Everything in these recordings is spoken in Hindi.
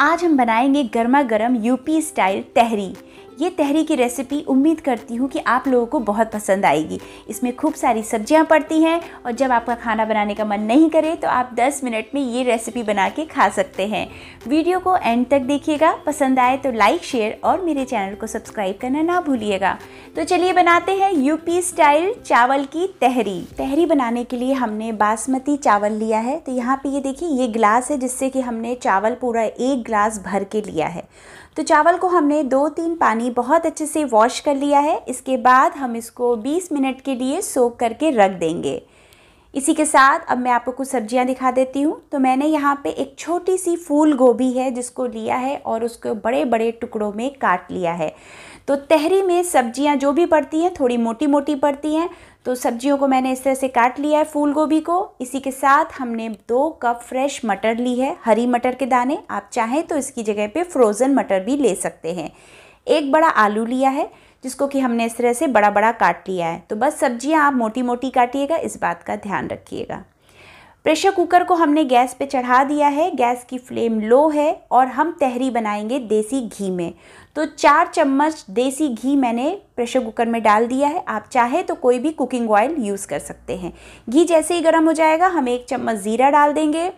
आज हम बनाएंगे गर्मा गर्म यूपी स्टाइल तहरी ये तहरी की रेसिपी उम्मीद करती हूँ कि आप लोगों को बहुत पसंद आएगी इसमें खूब सारी सब्जियाँ पड़ती हैं और जब आपका खाना बनाने का मन नहीं करे तो आप 10 मिनट में ये रेसिपी बना के खा सकते हैं वीडियो को एंड तक देखिएगा पसंद आए तो लाइक शेयर और मेरे चैनल को सब्सक्राइब करना ना भूलिएगा तो चलिए बनाते हैं यूपी स्टाइल चावल की तहरी तहरी बनाने के लिए हमने बासमती चावल लिया है तो यहाँ पर ये देखिए ये गिलास है जिससे कि हमने चावल पूरा एक गिलास भर के लिया है तो चावल को हमने दो तीन पानी बहुत अच्छे से वॉश कर लिया है इसके बाद हम इसको 20 मिनट के लिए सोक करके रख देंगे इसी के साथ अब मैं आपको कुछ सब्जियां दिखा देती हूँ तो मैंने यहाँ पे एक छोटी सी फूल गोभी है जिसको लिया है और उसको बड़े बड़े टुकड़ों में काट लिया है तो तहरी में सब्ज़ियाँ जो भी पड़ती हैं थोड़ी मोटी मोटी पड़ती हैं तो सब्जियों को मैंने इस तरह से काट लिया है फूल गोभी को इसी के साथ हमने दो कप फ्रेश मटर ली है हरी मटर के दाने आप चाहें तो इसकी जगह पे फ्रोज़न मटर भी ले सकते हैं एक बड़ा आलू लिया है जिसको कि हमने इस तरह से बड़ा बड़ा काट लिया है तो बस सब्जियां आप मोटी मोटी काटिएगा इस बात का ध्यान रखिएगा प्रेशर कुकर को हमने गैस पे चढ़ा दिया है गैस की फ्लेम लो है और हम तहरी बनाएंगे देसी घी में तो चार चम्मच देसी घी मैंने प्रेशर कुकर में डाल दिया है आप चाहे तो कोई भी कुकिंग ऑयल यूज़ कर सकते हैं घी जैसे ही गर्म हो जाएगा हम एक चम्मच ज़ीरा डाल देंगे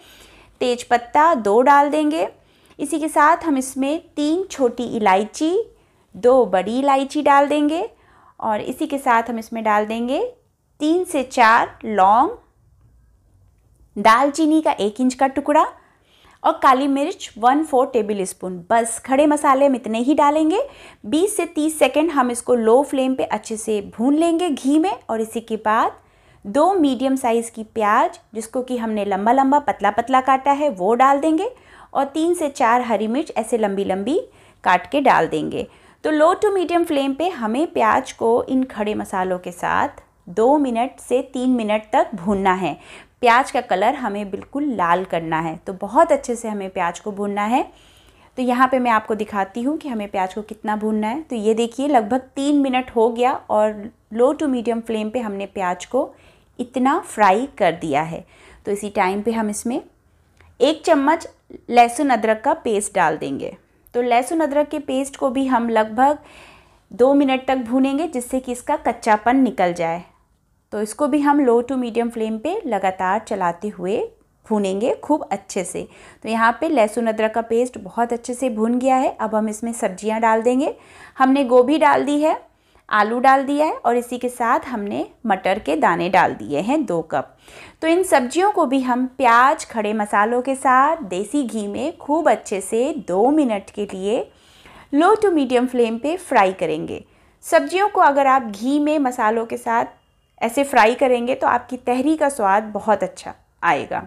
तेज पत्ता दो डाल देंगे इसी के साथ हम इसमें तीन छोटी इलायची दो बड़ी इलायची डाल देंगे और इसी के साथ हम इसमें डाल देंगे तीन से चार लौंग दालचीनी का एक इंच का टुकड़ा और काली मिर्च वन फोर टेबल स्पून बस खड़े मसाले हम इतने ही डालेंगे 20 से 30 सेकेंड हम इसको लो फ्लेम पे अच्छे से भून लेंगे घी में और इसी के बाद दो मीडियम साइज़ की प्याज जिसको कि हमने लंबा लंबा पतला पतला काटा है वो डाल देंगे और तीन से चार हरी मिर्च ऐसे लंबी लंबी काट के डाल देंगे तो लो टू मीडियम फ्लेम पे हमें प्याज को इन खड़े मसालों के साथ दो मिनट से तीन मिनट तक भूनना है प्याज का कलर हमें बिल्कुल लाल करना है तो बहुत अच्छे से हमें प्याज को भूनना है तो यहाँ पे मैं आपको दिखाती हूँ कि हमें प्याज को कितना भूनना है तो ये देखिए लगभग तीन मिनट हो गया और लो टू मीडियम फ्लेम पे हमने प्याज को इतना फ्राई कर दिया है तो इसी टाइम पे हम इसमें एक चम्मच लहसुन अदरक का पेस्ट डाल देंगे तो लहसुन अदरक के पेस्ट को भी हम लगभग दो मिनट तक भूनेंगे जिससे कि इसका कच्चापन निकल जाए तो इसको भी हम लो टू मीडियम फ्लेम पे लगातार चलाते हुए भूनेंगे खूब अच्छे से तो यहाँ पे लहसुन अदरक का पेस्ट बहुत अच्छे से भून गया है अब हम इसमें सब्जियाँ डाल देंगे हमने गोभी डाल दी है आलू डाल दिया है और इसी के साथ हमने मटर के दाने डाल दिए हैं दो कप तो इन सब्जियों को भी हम प्याज खड़े मसालों के साथ देसी घी में खूब अच्छे से दो मिनट के लिए लो टू मीडियम फ्लेम पे फ्राई करेंगे सब्जियों को अगर आप घी में मसालों के साथ ऐसे फ्राई करेंगे तो आपकी तहरी का स्वाद बहुत अच्छा आएगा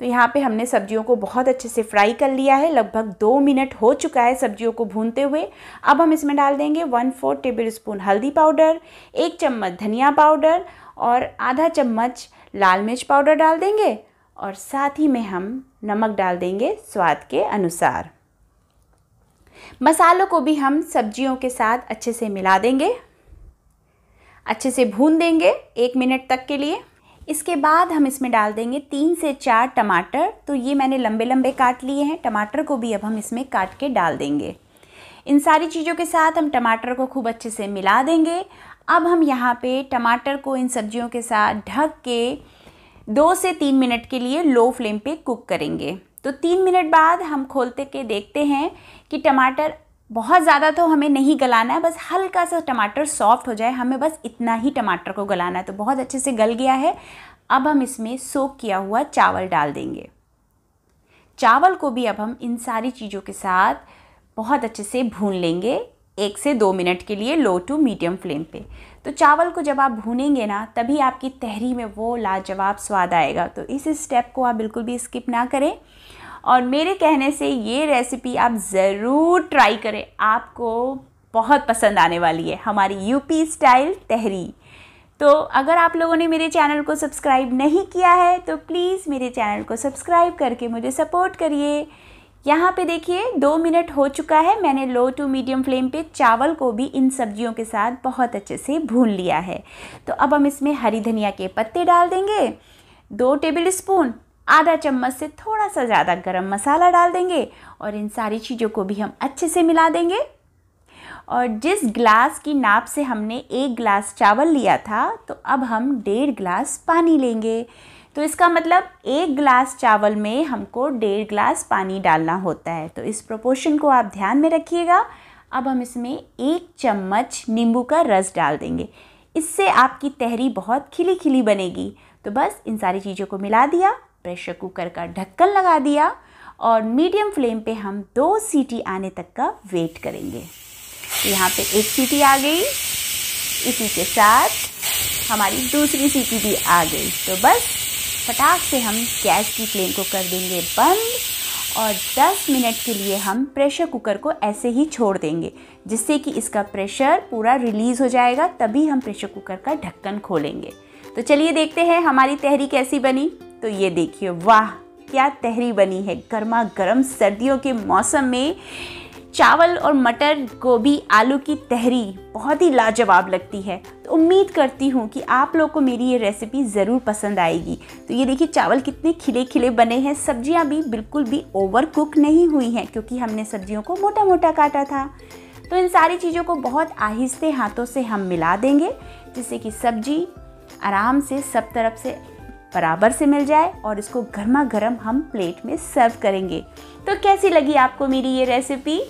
तो यहाँ पे हमने सब्जियों को बहुत अच्छे से फ्राई कर लिया है लगभग दो मिनट हो चुका है सब्जियों को भूनते हुए अब हम इसमें डाल देंगे वन फोर टेबल स्पून हल्दी पाउडर एक चम्मच धनिया पाउडर और आधा चम्मच लाल मिर्च पाउडर डाल देंगे और साथ ही में हम नमक डाल देंगे स्वाद के अनुसार मसालों को भी हम सब्जियों के साथ अच्छे से मिला देंगे अच्छे से भून देंगे एक मिनट तक के लिए इसके बाद हम इसमें डाल देंगे तीन से चार टमाटर तो ये मैंने लंबे लंबे काट लिए हैं टमाटर को भी अब हम इसमें काट के डाल देंगे इन सारी चीज़ों के साथ हम टमाटर को खूब अच्छे से मिला देंगे अब हम यहाँ पे टमाटर को इन सब्जियों के साथ ढक के दो से तीन मिनट के लिए लो फ्लेम पे कुक करेंगे तो तीन मिनट बाद हम खोलते के देखते हैं कि टमाटर बहुत ज़्यादा तो हमें नहीं गलाना है बस हल्का सा टमाटर सॉफ्ट हो जाए हमें बस इतना ही टमाटर को गलाना है तो बहुत अच्छे से गल गया है अब हम इसमें सोक किया हुआ चावल डाल देंगे चावल को भी अब हम इन सारी चीज़ों के साथ बहुत अच्छे से भून लेंगे एक से दो मिनट के लिए लो टू मीडियम फ्लेम पे तो चावल को जब आप भूनेंगे ना तभी आपकी तहरी में वो लाजवाब स्वाद आएगा तो इस स्टेप को आप बिल्कुल भी स्किप ना करें और मेरे कहने से ये रेसिपी आप ज़रूर ट्राई करें आपको बहुत पसंद आने वाली है हमारी यूपी स्टाइल तहरी तो अगर आप लोगों ने मेरे चैनल को सब्सक्राइब नहीं किया है तो प्लीज़ मेरे चैनल को सब्सक्राइब करके मुझे सपोर्ट करिए यहाँ पे देखिए दो मिनट हो चुका है मैंने लो टू मीडियम फ्लेम पे चावल को भी इन सब्जियों के साथ बहुत अच्छे से भून लिया है तो अब हम इसमें हरी धनिया के पत्ते डाल देंगे दो टेबल स्पून आधा चम्मच से थोड़ा सा ज़्यादा गरम मसाला डाल देंगे और इन सारी चीज़ों को भी हम अच्छे से मिला देंगे और जिस ग्लास की नाप से हमने एक ग्लास चावल लिया था तो अब हम डेढ़ ग्लास पानी लेंगे तो इसका मतलब एक ग्लास चावल में हमको डेढ़ ग्लास पानी डालना होता है तो इस प्रोपोर्शन को आप ध्यान में रखिएगा अब हम इसमें एक चम्मच नींबू का रस डाल देंगे इससे आपकी तहरी बहुत खिली खिली बनेगी तो बस इन सारी चीज़ों को मिला दिया प्रेशर कुकर का ढक्कन लगा दिया और मीडियम फ्लेम पे हम दो सीटी आने तक का वेट करेंगे यहाँ पे एक सीटी आ गई इसी के साथ हमारी दूसरी सीटी भी आ गई तो बस फटाख से हम गैस की फ्लेम को कर देंगे बंद और 10 मिनट के लिए हम प्रेशर कुकर को ऐसे ही छोड़ देंगे जिससे कि इसका प्रेशर पूरा रिलीज़ हो जाएगा तभी हम प्रेशर कुकर का ढक्कन खोलेंगे तो चलिए देखते हैं हमारी तहरी कैसी बनी तो ये देखिए वाह क्या तहरी बनी है गर्मा गर्म सर्दियों के मौसम में चावल और मटर गोभी आलू की तहरी बहुत ही लाजवाब लगती है तो उम्मीद करती हूँ कि आप लोग को मेरी ये रेसिपी ज़रूर पसंद आएगी तो ये देखिए चावल कितने खिले खिले बने हैं सब्जियाँ भी बिल्कुल भी ओवर कुक नहीं हुई हैं क्योंकि हमने सब्जियों को मोटा मोटा काटा था तो इन सारी चीज़ों को बहुत आहिस्ते हाथों से हम मिला देंगे जिससे कि सब्जी आराम से सब तरफ से बराबर से मिल जाए और इसको गर्मा गर्म हम प्लेट में सर्व करेंगे तो कैसी लगी आपको मेरी ये रेसिपी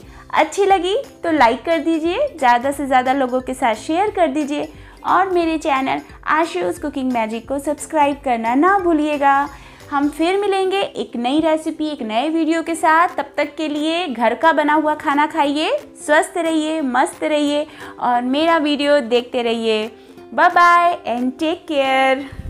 अच्छी लगी तो लाइक कर दीजिए ज़्यादा से ज़्यादा लोगों के साथ शेयर कर दीजिए और मेरे चैनल आशूज़ कुकिंग मैजिक को सब्सक्राइब करना ना भूलिएगा हम फिर मिलेंगे एक नई रेसिपी एक नए वीडियो के साथ तब तक के लिए घर का बना हुआ खाना खाइए स्वस्थ रहिए मस्त रहिए और मेरा वीडियो देखते रहिए bye bye and take care